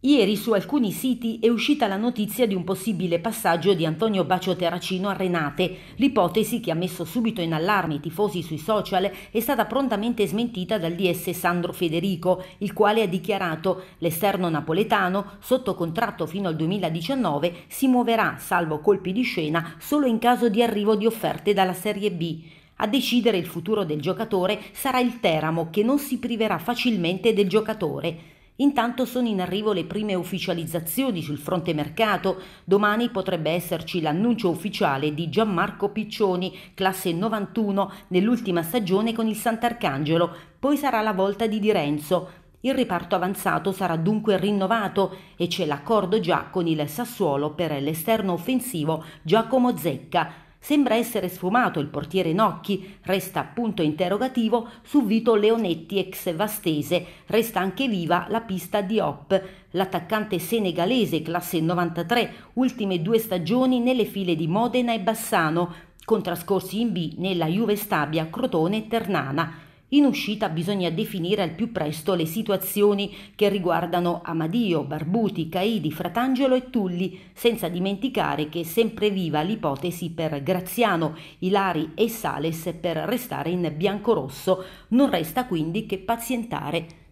Ieri su alcuni siti è uscita la notizia di un possibile passaggio di Antonio Bacio Terracino a Renate. L'ipotesi che ha messo subito in allarme i tifosi sui social è stata prontamente smentita dal DS Sandro Federico, il quale ha dichiarato l'esterno napoletano, sotto contratto fino al 2019, si muoverà, salvo colpi di scena, solo in caso di arrivo di offerte dalla Serie B. A decidere il futuro del giocatore sarà il Teramo, che non si priverà facilmente del giocatore. Intanto sono in arrivo le prime ufficializzazioni sul fronte mercato. Domani potrebbe esserci l'annuncio ufficiale di Gianmarco Piccioni, classe 91, nell'ultima stagione con il Sant'Arcangelo. Poi sarà la volta di Di Renzo. Il reparto avanzato sarà dunque rinnovato e c'è l'accordo già con il Sassuolo per l'esterno offensivo Giacomo Zecca. Sembra essere sfumato il portiere Nocchi, resta punto interrogativo su Vito Leonetti ex Vastese, resta anche viva la pista di Hop, l'attaccante senegalese classe 93, ultime due stagioni nelle file di Modena e Bassano, con trascorsi in B nella Juve Stabia, Crotone e Ternana. In uscita bisogna definire al più presto le situazioni che riguardano Amadio, Barbuti, Caidi, Fratangelo e Tulli, senza dimenticare che è sempre viva l'ipotesi per Graziano, Ilari e Sales per restare in biancorosso. Non resta quindi che pazientare.